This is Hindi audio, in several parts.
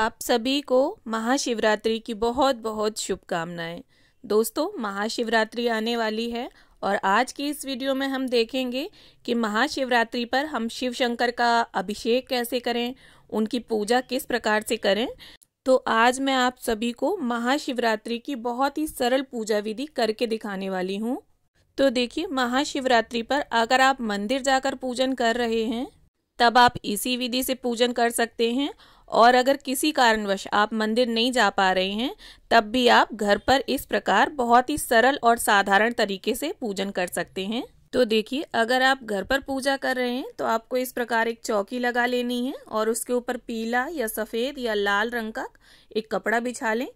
आप सभी को महाशिवरात्रि की बहुत बहुत शुभकामनाएं दोस्तों महाशिवरात्रि आने वाली है और आज की इस वीडियो में हम देखेंगे कि महाशिवरात्रि पर हम शिव शंकर का अभिषेक कैसे करें उनकी पूजा किस प्रकार से करें तो आज मैं आप सभी को महाशिवरात्रि की बहुत ही सरल पूजा विधि करके दिखाने वाली हूँ तो देखिए महाशिवरात्रि पर अगर आप मंदिर जाकर पूजन कर रहे हैं तब आप इसी विधि से पूजन कर सकते हैं और अगर किसी कारणवश आप मंदिर नहीं जा पा रहे हैं तब भी आप घर पर इस प्रकार बहुत ही सरल और साधारण तरीके से पूजन कर सकते हैं तो देखिए अगर आप घर पर पूजा कर रहे हैं तो आपको इस प्रकार एक चौकी लगा लेनी है और उसके ऊपर पीला या सफ़ेद या लाल रंग का एक कपड़ा बिछा लें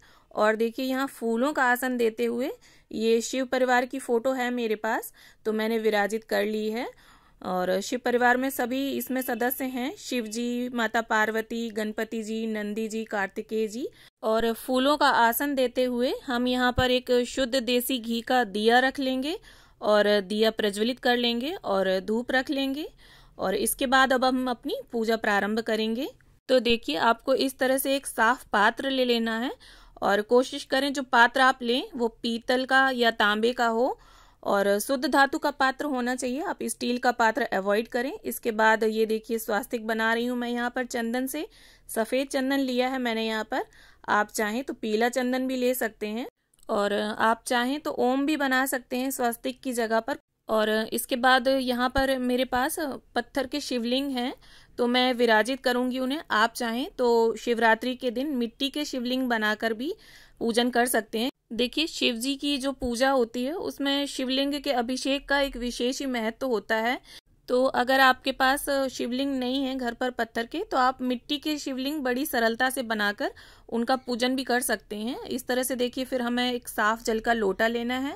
और देखिए यहाँ फूलों का आसन देते हुए ये शिव परिवार की फ़ोटो है मेरे पास तो मैंने विराजित कर ली है और शिव परिवार में सभी इसमें सदस्य हैं शिव जी माता पार्वती गणपति जी नंदी जी कार्तिकेय जी और फूलों का आसन देते हुए हम यहाँ पर एक शुद्ध देसी घी का दिया रख लेंगे और दिया प्रज्वलित कर लेंगे और धूप रख लेंगे और इसके बाद अब हम अपनी पूजा प्रारंभ करेंगे तो देखिए आपको इस तरह से एक साफ पात्र ले लेना है और कोशिश करें जो पात्र आप लें वो पीतल का या तांबे का हो और शुद्ध धातु का पात्र होना चाहिए आप स्टील का पात्र अवॉइड करें इसके बाद ये देखिए स्वास्तिक बना रही हूँ मैं यहाँ पर चंदन से सफ़ेद चंदन लिया है मैंने यहाँ पर आप चाहें तो पीला चंदन भी ले सकते हैं और आप चाहें तो ओम भी बना सकते हैं स्वास्तिक की जगह पर और इसके बाद यहाँ पर मेरे पास पत्थर के शिवलिंग हैं तो मैं विराजित करूँगी उन्हें आप चाहें तो शिवरात्रि के दिन मिट्टी के शिवलिंग बनाकर भी पूजन कर सकते हैं देखिए शिव जी की जो पूजा होती है उसमें शिवलिंग के अभिषेक का एक विशेष ही महत्व तो होता है तो अगर आपके पास शिवलिंग नहीं है घर पर पत्थर के तो आप मिट्टी के शिवलिंग बड़ी सरलता से बनाकर उनका पूजन भी कर सकते हैं इस तरह से देखिए फिर हमें एक साफ जल का लोटा लेना है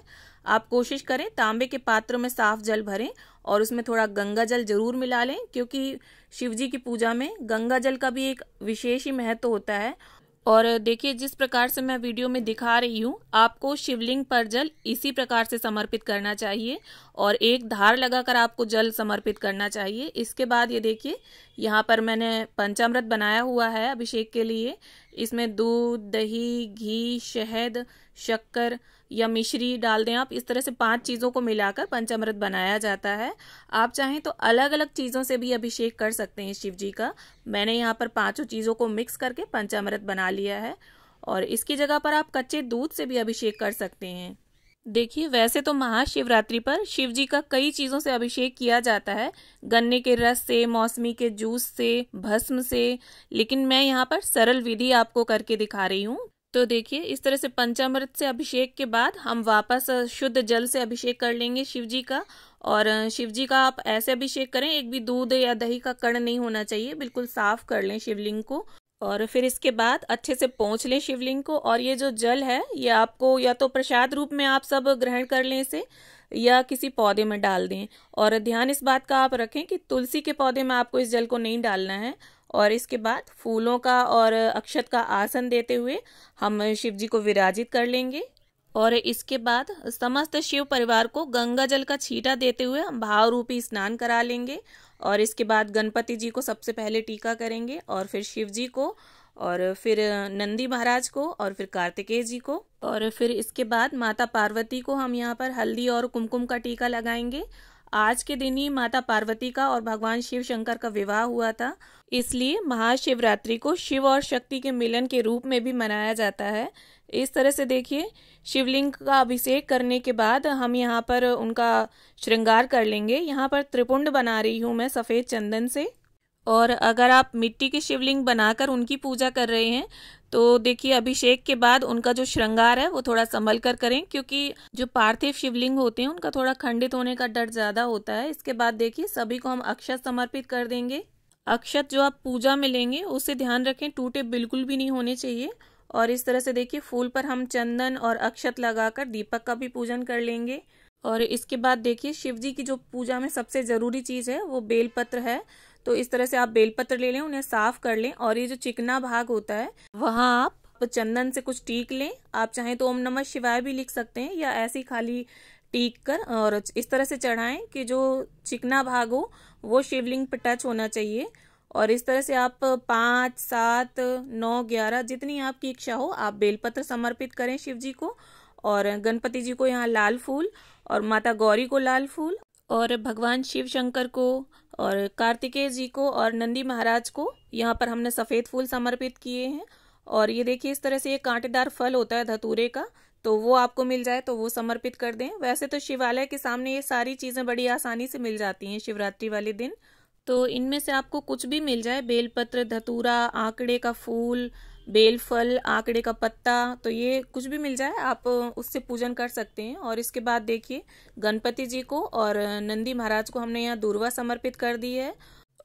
आप कोशिश करें तांबे के पात्र में साफ जल भरें और उसमें थोड़ा गंगा जल जरूर मिला लें क्योंकि शिव जी की पूजा में गंगा जल का भी एक विशेष ही महत्व तो होता है और देखिए जिस प्रकार से मैं वीडियो में दिखा रही हूँ आपको शिवलिंग पर जल इसी प्रकार से समर्पित करना चाहिए और एक धार लगाकर आपको जल समर्पित करना चाहिए इसके बाद ये देखिए यहाँ पर मैंने पंचामृत बनाया हुआ है अभिषेक के लिए इसमें दूध दही घी शहद शक्कर या मिश्री डाल दें आप इस तरह से पांच चीज़ों को मिलाकर पंचामृत बनाया जाता है आप चाहें तो अलग अलग चीज़ों से भी अभिषेक कर सकते हैं शिव जी का मैंने यहाँ पर पांचों चीज़ों को मिक्स करके पंचामृत बना लिया है और इसकी जगह पर आप कच्चे दूध से भी अभिषेक कर सकते हैं देखिए वैसे तो महाशिवरात्रि पर शिव जी का कई चीज़ों से अभिषेक किया जाता है गन्ने के रस से मौसमी के जूस से भस्म से लेकिन मैं यहाँ पर सरल विधि आपको करके दिखा रही हूँ तो देखिए इस तरह से पंचामृत से अभिषेक के बाद हम वापस शुद्ध जल से अभिषेक कर लेंगे शिव जी का और शिव जी का आप ऐसे अभिषेक करें एक भी दूध या दही का कण नहीं होना चाहिए बिल्कुल साफ कर लें शिवलिंग को और फिर इसके बाद अच्छे से पहुँच लें शिवलिंग को और ये जो जल है ये आपको या तो प्रसाद रूप में आप सब ग्रहण कर लें इसे या किसी पौधे में डाल दें और ध्यान इस बात का आप रखें कि तुलसी के पौधे में आपको इस जल को नहीं डालना है और इसके बाद फूलों का और अक्षत का आसन देते हुए हम शिव जी को विराजित कर लेंगे और इसके बाद समस्त शिव परिवार को गंगा जल का छीटा देते हुए हम भाव रूपी स्नान करा लेंगे और इसके बाद गणपति जी को सबसे पहले टीका करेंगे और फिर शिव जी को और फिर नंदी महाराज को और फिर कार्तिकेय जी को और फिर इसके बाद माता पार्वती को हम यहाँ पर हल्दी और कुमकुम का टीका लगाएंगे आज के दिन ही माता पार्वती का और भगवान शिव शंकर का विवाह हुआ था इसलिए महाशिवरात्रि को शिव और शक्ति के मिलन के रूप में भी मनाया जाता है इस तरह से देखिए शिवलिंग का अभिषेक करने के बाद हम यहाँ पर उनका श्रृंगार कर लेंगे यहाँ पर त्रिपुंड बना रही हूँ मैं सफ़ेद चंदन से और अगर आप मिट्टी के शिवलिंग बनाकर उनकी पूजा कर रहे हैं तो देखिए अभिषेक के बाद उनका जो श्रृंगार है वो थोड़ा संभल कर करें क्योंकि जो पार्थिव शिवलिंग होते हैं उनका थोड़ा खंडित होने का डर ज़्यादा होता है इसके बाद देखिए सभी को हम अक्षत समर्पित कर देंगे अक्षत जो आप पूजा में लेंगे उससे ध्यान रखें टूटे बिल्कुल भी नहीं होने चाहिए और इस तरह से देखिए फूल पर हम चंदन और अक्षत लगाकर दीपक का भी पूजन कर लेंगे और इसके बाद देखिए शिव जी की जो पूजा में सबसे ज़रूरी चीज़ है वो बेलपत्र है तो इस तरह से आप बेलपत्र ले लें उन्हें साफ कर लें और ये जो चिकना भाग होता है वहाँ आप चंदन से कुछ टीक लें आप चाहें तो ओम नमः शिवाय भी लिख सकते हैं या ऐसी खाली टीक कर और इस तरह से चढ़ाएं कि जो चिकना भाग हो वो शिवलिंग पर टच होना चाहिए और इस तरह से आप पाँच सात नौ ग्यारह जितनी आपकी इच्छा हो आप बेलपत्र समर्पित करें शिव जी को और गणपति जी को यहाँ लाल फूल और माता गौरी को लाल फूल और भगवान शिव शंकर को और कार्तिकेय जी को और नंदी महाराज को यहाँ पर हमने सफ़ेद फूल समर्पित किए हैं और ये देखिए इस तरह से ये कांटेदार फल होता है धतूरे का तो वो आपको मिल जाए तो वो समर्पित कर दें वैसे तो शिवालय के सामने ये सारी चीज़ें बड़ी आसानी से मिल जाती हैं शिवरात्रि वाले दिन तो इनमें से आपको कुछ भी मिल जाए बेलपत्र धतूरा आंकड़े का फूल बेल फल आंकड़े का पत्ता तो ये कुछ भी मिल जाए आप उससे पूजन कर सकते हैं और इसके बाद देखिए गणपति जी को और नंदी महाराज को हमने यहाँ दूरवा समर्पित कर दी है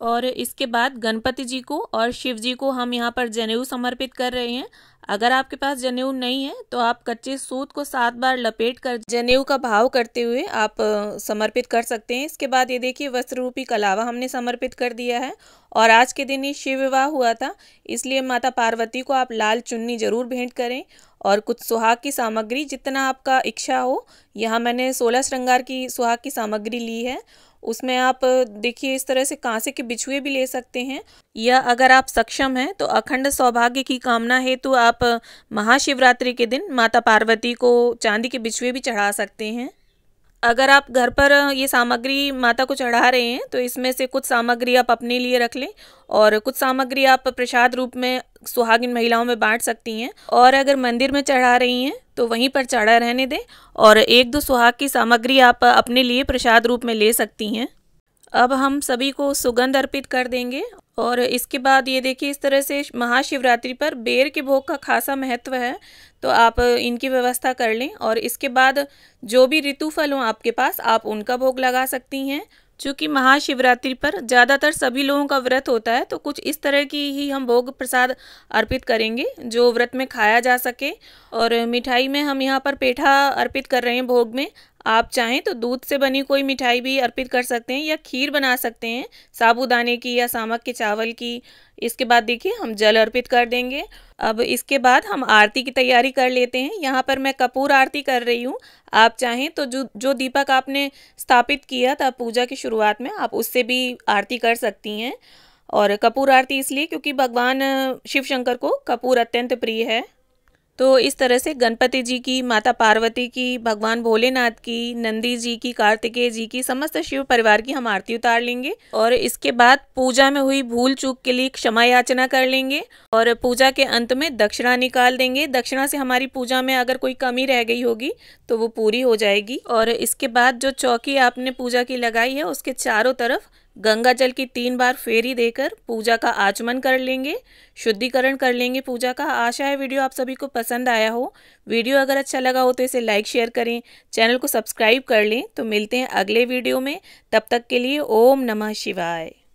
और इसके बाद गणपति जी को और शिव जी को हम यहाँ पर जनेऊ समर्पित कर रहे हैं अगर आपके पास जनेऊ नहीं है तो आप कच्चे सूत को सात बार लपेट कर जनेऊ का भाव करते हुए आप समर्पित कर सकते हैं इसके बाद ये देखिए वस्त्र रूपी कलावा हमने समर्पित कर दिया है और आज के दिन ये शिव विवाह हुआ था इसलिए माता पार्वती को आप लाल चुन्नी जरूर भेंट करें और कुछ सुहाग की सामग्री जितना आपका इच्छा हो यहाँ मैंने सोलह श्रृंगार की सुहाग की सामग्री ली है उसमें आप देखिए इस तरह से कांसे के बिछुए भी ले सकते हैं या अगर आप सक्षम हैं तो अखंड सौभाग्य की कामना हेतु तो आप महाशिवरात्रि के दिन माता पार्वती को चांदी के बिछुए भी चढ़ा सकते हैं अगर आप घर पर ये सामग्री माता को चढ़ा रहे हैं तो इसमें से कुछ सामग्री आप अपने लिए रख लें और कुछ सामग्री आप प्रसाद रूप में सुहागिन महिलाओं में बांट सकती हैं और अगर मंदिर में चढ़ा रही हैं तो वहीं पर चढ़ा रहने दें और एक दो सुहाग की सामग्री आप अपने लिए प्रसाद रूप में ले सकती हैं अब हम सभी को सुगंध अर्पित कर देंगे और इसके बाद ये देखिए इस तरह से महाशिवरात्रि पर बेर के भोग का खासा महत्व है तो आप इनकी व्यवस्था कर लें और इसके बाद जो भी ऋतु फल हों आपके पास आप उनका भोग लगा सकती हैं चूँकि महाशिवरात्रि पर ज़्यादातर सभी लोगों का व्रत होता है तो कुछ इस तरह की ही हम भोग प्रसाद अर्पित करेंगे जो व्रत में खाया जा सके और मिठाई में हम यहाँ पर पेठा अर्पित कर रहे हैं भोग में आप चाहें तो दूध से बनी कोई मिठाई भी अर्पित कर सकते हैं या खीर बना सकते हैं साबुदाने की या सामक के चावल की इसके बाद देखिए हम जल अर्पित कर देंगे अब इसके बाद हम आरती की तैयारी कर लेते हैं यहाँ पर मैं कपूर आरती कर रही हूँ आप चाहें तो जो जो दीपक आपने स्थापित किया था पूजा की शुरुआत में आप उससे भी आरती कर सकती हैं और कपूर आरती इसलिए क्योंकि भगवान शिव शंकर को कपूर अत्यंत प्रिय है तो इस तरह से गणपति जी की माता पार्वती की भगवान भोलेनाथ की नंदी जी की कार्तिकेय जी की समस्त शिव परिवार की हम आरती उतार लेंगे और इसके बाद पूजा में हुई भूल चूक के लिए क्षमा याचना कर लेंगे और पूजा के अंत में दक्षिणा निकाल देंगे दक्षिणा से हमारी पूजा में अगर कोई कमी रह गई होगी तो वो पूरी हो जाएगी और इसके बाद जो चौकी आपने पूजा की लगाई है उसके चारों तरफ गंगा जल की तीन बार फेरी देकर पूजा का आचमन कर लेंगे शुद्धिकरण कर लेंगे पूजा का आशा है वीडियो आप सभी को पसंद आया हो वीडियो अगर अच्छा लगा हो तो इसे लाइक शेयर करें चैनल को सब्सक्राइब कर लें तो मिलते हैं अगले वीडियो में तब तक के लिए ओम नमः शिवाय